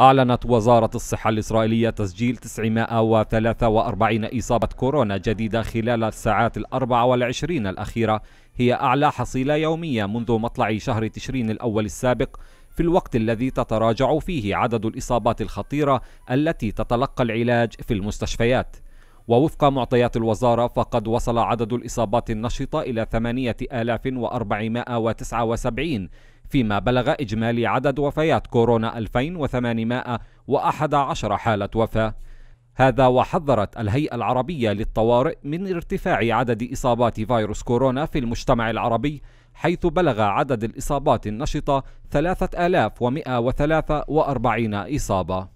أعلنت وزارة الصحة الإسرائيلية تسجيل 943 إصابة كورونا جديدة خلال الساعات الأربع والعشرين الأخيرة هي أعلى حصيلة يومية منذ مطلع شهر تشرين الأول السابق في الوقت الذي تتراجع فيه عدد الإصابات الخطيرة التي تتلقى العلاج في المستشفيات ووفق معطيات الوزارة فقد وصل عدد الإصابات النشطة إلى 8479 فيما بلغ إجمالي عدد وفيات كورونا 2811 حالة وفاة هذا وحذرت الهيئة العربية للطوارئ من ارتفاع عدد إصابات فيروس كورونا في المجتمع العربي حيث بلغ عدد الإصابات النشطة 3143 إصابة